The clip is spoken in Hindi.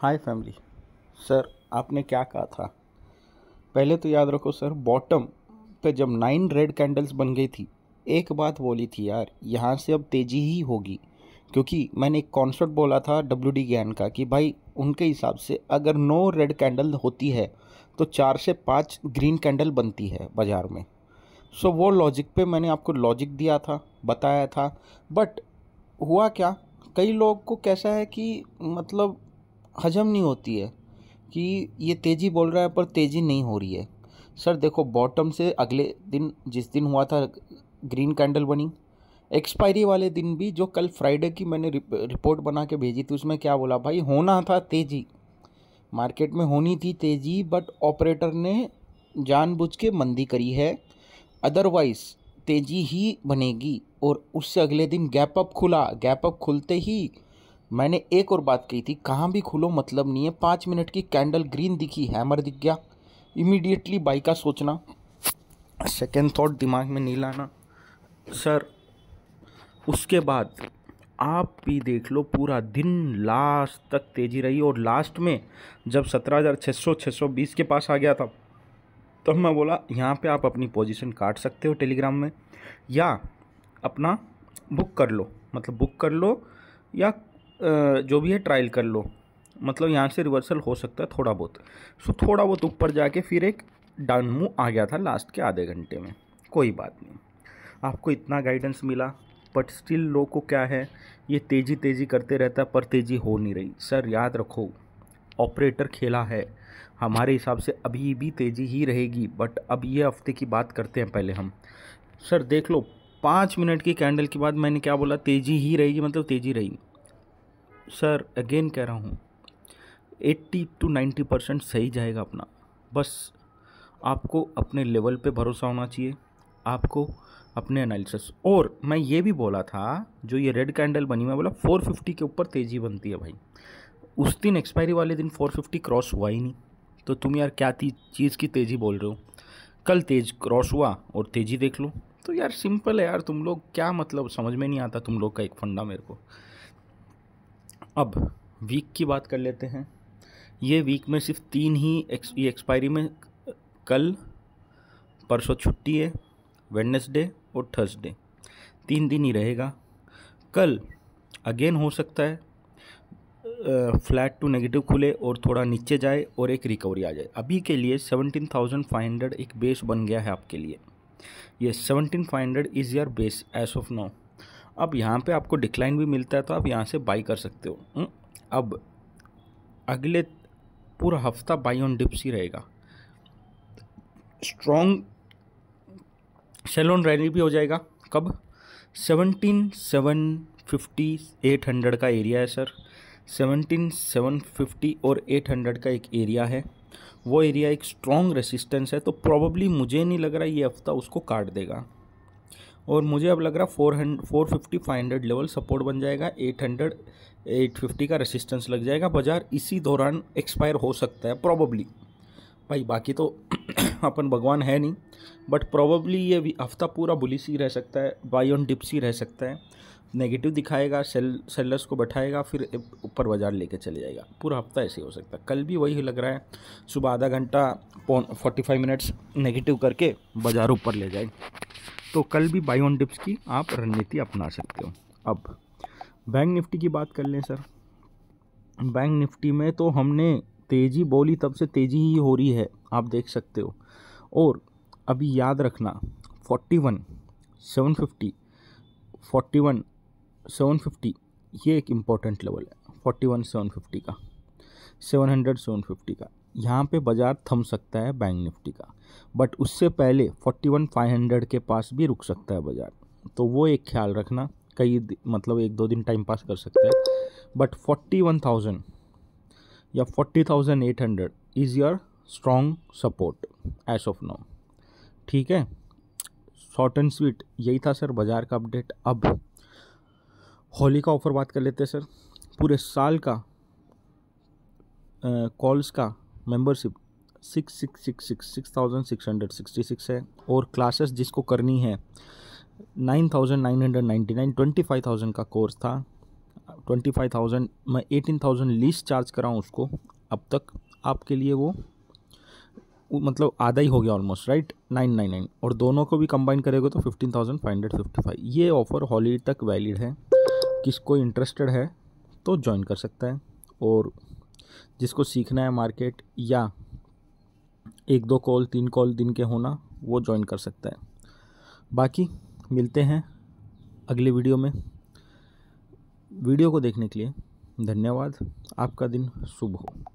हाय फैमिली सर आपने क्या कहा था पहले तो याद रखो सर बॉटम पे जब नाइन रेड कैंडल्स बन गई थी एक बात बोली थी यार यहाँ से अब तेज़ी ही होगी क्योंकि मैंने एक कॉन्सर्ट बोला था डब्ल्यू डी गैन का कि भाई उनके हिसाब से अगर नो रेड कैंडल होती है तो चार से पाँच ग्रीन कैंडल बनती है बाज़ार में सो so, वो लॉजिक पे मैंने आपको लॉजिक दिया था बताया था बट हुआ क्या कई लोग को कैसा है कि मतलब हजम नहीं होती है कि ये तेज़ी बोल रहा है पर तेज़ी नहीं हो रही है सर देखो बॉटम से अगले दिन जिस दिन हुआ था ग्रीन कैंडल बनी एक्सपायरी वाले दिन भी जो कल फ्राइडे की मैंने रिपोर्ट बना के भेजी थी उसमें क्या बोला भाई होना था तेज़ी मार्केट में होनी थी तेज़ी बट ऑपरेटर ने जानबूझ के मंदी करी है अदरवाइज़ तेज़ी ही बनेगी और उससे अगले दिन गैप अप खुला गैप अप खुलते ही मैंने एक और बात कही थी कहाँ भी खुलो मतलब नहीं है पाँच मिनट की कैंडल ग्रीन दिखी हैमर दिख गया इमीडिएटली बाई का सोचना सेकेंड थॉट दिमाग में नहीं लाना सर उसके बाद आप भी देख लो पूरा दिन लास्ट तक तेज़ी रही और लास्ट में जब सत्रह हज़ार छः सौ छः सौ बीस के पास आ गया था तब तो मैं बोला यहाँ पे आप अपनी पोजीशन काट सकते हो टेलीग्राम में या अपना बुक कर लो मतलब बुक कर लो या जो भी है ट्रायल कर लो मतलब यहाँ से रिवर्सल हो सकता है थोड़ा बहुत सो थोड़ा बहुत ऊपर जाके फिर एक डाउन मूव आ गया था लास्ट के आधे घंटे में कोई बात नहीं आपको इतना गाइडेंस मिला बट स्टिल लोग को क्या है ये तेज़ी तेज़ी करते रहता पर तेज़ी हो नहीं रही सर याद रखो ऑपरेटर खेला है हमारे हिसाब से अभी भी तेज़ी ही रहेगी बट अब ये हफ्ते की बात करते हैं पहले हम सर देख लो पाँच मिनट की कैंडल के बाद मैंने क्या बोला तेज़ी ही रहेगी मतलब तेज़ी रहेगी सर अगेन कह रहा हूँ 80 टू 90 परसेंट सही जाएगा अपना बस आपको अपने लेवल पे भरोसा होना चाहिए आपको अपने एनालिसिस और मैं ये भी बोला था जो ये रेड कैंडल बनी मैं बोला 450 के ऊपर तेज़ी बनती है भाई उस दिन एक्सपायरी वाले दिन 450 क्रॉस हुआ ही नहीं तो तुम यार क्या चीज़ की तेज़ी बोल रहे हो कल तेज क्रॉस हुआ और तेज़ी देख लो तो यार सिंपल है यार तुम लोग क्या मतलब समझ में नहीं आता तुम लोग का एक फंडा मेरे को अब वीक की बात कर लेते हैं ये वीक में सिर्फ तीन ही ये एक्सपायरी में कल परसों छुट्टी है वेडनेसडे और थर्सडे तीन दिन ही रहेगा कल अगेन हो सकता है फ्लैट टू नेगेटिव खुले और थोड़ा नीचे जाए और एक रिकवरी आ जाए अभी के लिए सेवनटीन थाउजेंड फाइव हंड्रेड एक बेस बन गया है आपके लिए ये seventeen five hundred is your base as of now अब यहाँ पे आपको डिक्लाइन भी मिलता है तो आप यहाँ से बाई कर सकते हो हम्म, अब अगले पूरा हफ्ता बाई ऑन डिप्स ही रहेगा स्ट्रॉन्ग सेलोन रैली भी हो जाएगा कब seventeen seven fifty eight hundred का एरिया है सर सेवनटीन सेवन फिफ्टी और एट हंड्रेड का एक एरिया है वो एरिया एक स्ट्रॉन्ग रेसिस्टेंस है तो प्रॉब्ली मुझे नहीं लग रहा ये हफ्ता उसको काट देगा और मुझे अब लग रहा four four fifty five hundred level support बन जाएगा एट हंड्रेड एट फिफ्टी का रेसिस्टेंस लग जाएगा बाजार इसी दौरान एक्सपायर हो सकता है प्रॉबली भाई बाकी तो अपन भगवान है नहीं बट प्रॉबली ये हफ्ता पूरा बुलिस ही रह सकता है बाई ऑन डिप्स ही रह सकता है नेगेटिव दिखाएगा सेल सेलर्स को बैठाएगा फिर ऊपर बाजार लेके चले जाएगा पूरा हफ्ता ऐसे हो सकता है कल भी वही लग रहा है सुबह आधा घंटा फोर्टी फाइव मिनट्स नेगेटिव करके बाजार ऊपर ले जाए तो कल भी बाई ऑन डिप्स की आप रणनीति अपना सकते हो अब बैंक निफ्टी की बात कर लें सर बैंक निफ्टी में तो हमने तेज़ी बोली तब से तेज़ी ही हो रही है आप देख सकते हो और अभी याद रखना forty one seven fifty forty one seven fifty ये एक इम्पॉर्टेंट लेवल है फोर्टी वन सेवन फिफ्टी का सेवन हंड्रेड सेवन फिफ्टी का यहाँ पे बाज़ार थम सकता है बैंक निफ्टी का बट उससे पहले फोर्टी वन फाइव हंड्रेड के पास भी रुक सकता है बाज़ार तो वो एक ख्याल रखना कई मतलब एक दो दिन टाइम पास कर सकता है बट फोर्टी वन थाउजेंड या forty thousand eight hundred is your strong support as of now ठीक है शॉर्ट एंड स्वीट यही था सर बाज़ार का अपडेट अब होली का ऑफ़र बात कर लेते हैं सर पूरे साल का कॉल्स का membership six six six six six thousand six hundred sixty six है और क्लासेस जिसको करनी है nine thousand nine hundred ninety nine twenty five thousand का कोर्स था ट्वेंटी फाइव थाउजेंड मैं एटीन थाउजेंड लीस चार्ज कराऊँ उसको अब तक आपके लिए वो मतलब आधा ही हो गया almost right nine nine nine और दोनों को भी कंबाइन करेगा तो fifteen thousand five hundred fifty five ये ऑफ़र हॉलीडे तक वैलिड है किसको इंटरेस्टेड है तो ज्वाइन कर सकता है और जिसको सीखना है मार्केट या एक दो कॉल तीन कॉल दिन के होना वो ज्वाइन कर सकता है बाकी मिलते हैं अगले वीडियो में वीडियो को देखने के लिए धन्यवाद आपका दिन शुभ हो